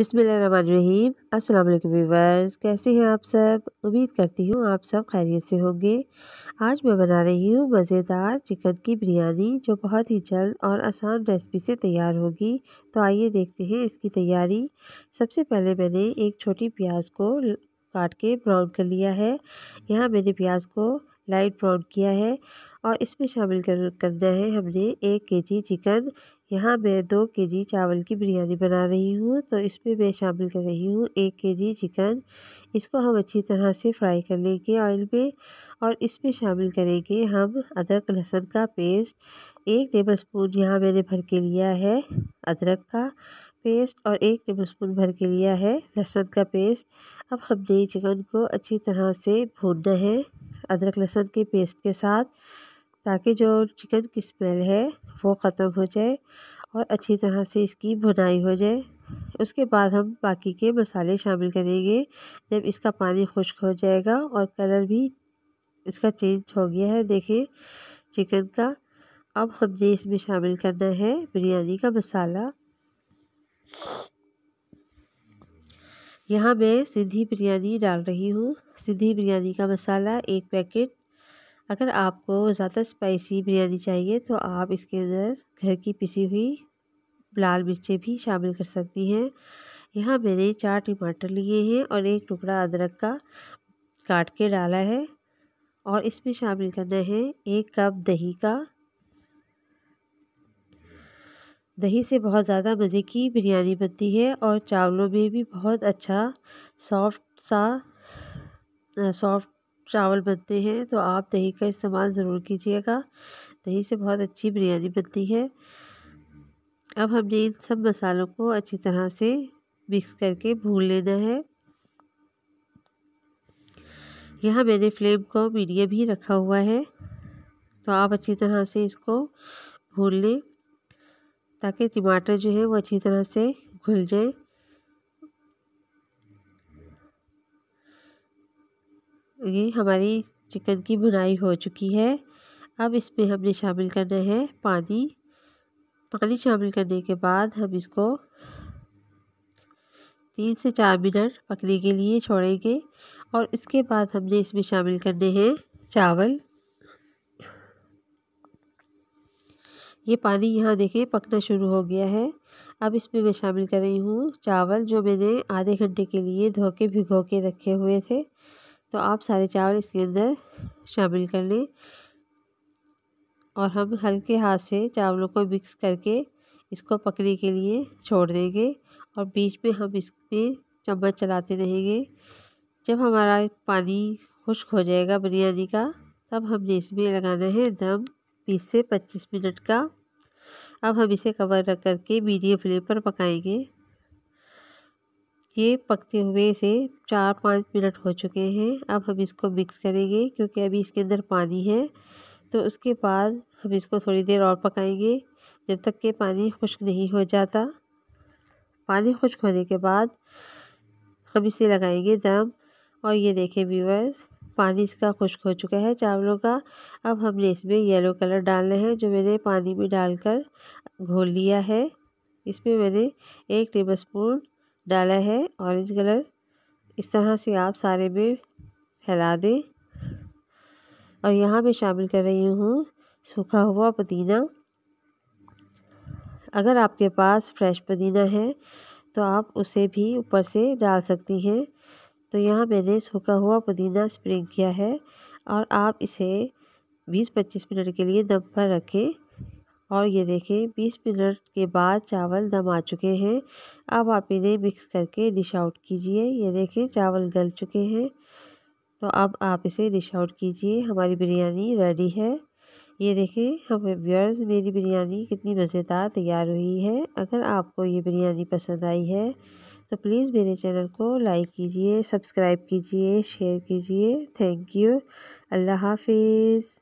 बिसमीम अस्सलाम वालेकुम व्यूवर्स कैसे हैं आप सब उम्मीद करती हूँ आप सब खैरियत से होंगे आज मैं बना रही हूँ मज़ेदार चिकन की बिरयानी जो बहुत ही जल्द और आसान रेसिपी से तैयार होगी तो आइए देखते हैं इसकी तैयारी सबसे पहले मैंने एक छोटी प्याज को काट के ब्राउन कर लिया है यहाँ मैंने प्याज को लाइट ब्राउन किया है और इसमें शामिल कर करना है हमने एक के जी चिकन यहाँ मैं दो के जी चावल की बिरयानी बना रही हूँ तो इसमें मैं शामिल कर रही हूँ एक के जी चिकन इसको हम अच्छी तरह से फ्राई कर लेंगे ऑयल में और इसमें शामिल करेंगे हम अदरक लहसुन का पेस्ट एक टेबल स्पून यहाँ मैंने भर के लिया है अदरक का पेस्ट और एक टेबल स्पून भर के लिया है लहसुन का पेस्ट अब हमने चिकन को अच्छी तरह से भूनना है अदरक लहसुन के पेस्ट के साथ ताकि जो चिकन की स्मेल है वो ख़त्म हो जाए और अच्छी तरह से इसकी भुनाई हो जाए उसके बाद हम बाकी के मसाले शामिल करेंगे जब इसका पानी खुश्क हो जाएगा और कलर भी इसका चेंज हो गया है देखिए चिकन का अब हमने इसमें शामिल करना है बिरयानी का मसाला यहाँ मैं सिंधी बिरयानी डाल रही हूँ सिंधी बिरयानी का मसाला एक पैकेट अगर आपको ज़्यादा स्पाइसी बिरयानी चाहिए तो आप इसके अंदर घर की पिसी हुई लाल मिर्चें भी शामिल कर सकती हैं यहाँ मैंने चार टमाटर लिए हैं और एक टुकड़ा अदरक का काट के डाला है और इसमें शामिल करना है एक कप दही का दही से बहुत ज़्यादा मज़े की बिरयानी बनती है और चावलों में भी बहुत अच्छा सॉफ्ट सा सॉफ्ट चावल बनते हैं तो आप दही का इस्तेमाल ज़रूर कीजिएगा दही से बहुत अच्छी बिरयानी बनती है अब हमने इन सब मसालों को अच्छी तरह से मिक्स करके भून लेना है यहाँ मैंने फ्लेम को मीडियम ही रखा हुआ है तो आप अच्छी तरह से इसको भून लें ताकि टमाटर जो है वो अच्छी तरह से घुल जाए ये हमारी चिकन की भुनाई हो चुकी है अब इसमें हमने शामिल करना है पानी पानी शामिल करने के बाद हम इसको तीन से चार मिनट पकने के लिए छोड़ेंगे और इसके बाद हमने इसमें शामिल करने हैं चावल ये पानी यहाँ देखिए पकना शुरू हो गया है अब इसमें मैं शामिल कर रही हूँ चावल जो मैंने आधे घंटे के लिए धो के भिगो के रखे हुए थे तो आप सारे चावल इसके अंदर शामिल कर लें और हम हल्के हाथ से चावलों को मिक्स करके इसको पकने के लिए छोड़ देंगे और बीच में हम इसमें चम्मच चलाते रहेंगे जब हमारा पानी खुश्क हो जाएगा बिरयानी का तब हमने इसमें लगाना है दम बीस से पच्चीस मिनट का अब हम इसे कवर रख करके मीडियम फ्लेम पर पकाएंगे ये पकते हुए से चार पाँच मिनट हो चुके हैं अब हम इसको मिक्स करेंगे क्योंकि अभी इसके अंदर पानी है तो उसके बाद हम इसको थोड़ी देर और पकाएंगे जब तक के पानी खुश्क नहीं हो जाता पानी खुश्क होने के बाद हम इसे लगाएंगे दम और ये देखें व्यूवर्स पानी इसका खुश्क हो चुका है चावलों का अब हमने इसमें येलो कलर डालना है जो मैंने पानी में डालकर घोल लिया है इसमें मैंने एक टेबल स्पून डाला है ऑरेंज कलर इस तरह से आप सारे में फैला दें और यहाँ मैं शामिल कर रही हूँ सूखा हुआ पुदीना अगर आपके पास फ्रेश पुदीना है तो आप उसे भी ऊपर से डाल सकती हैं तो यहाँ मैंने सूखा हुआ पुदीना स्प्रिंग किया है और आप इसे 20-25 मिनट के लिए दम पर रखें और ये देखें 20 मिनट के बाद चावल दम आ चुके हैं अब आप इन्हें मिक्स करके डिश आउट कीजिए ये देखें चावल गल चुके हैं तो अब आप इसे डिश आउट कीजिए हमारी बिरयानी रेडी है ये देखें हम व्यूअर्स मेरी बिरयानी कितनी मज़ेदार तैयार हुई है अगर आपको ये बिरयानी पसंद आई है तो प्लीज़ मेरे चैनल को लाइक कीजिए सब्सक्राइब कीजिए शेयर कीजिए थैंक यू अल्लाह हाफिज़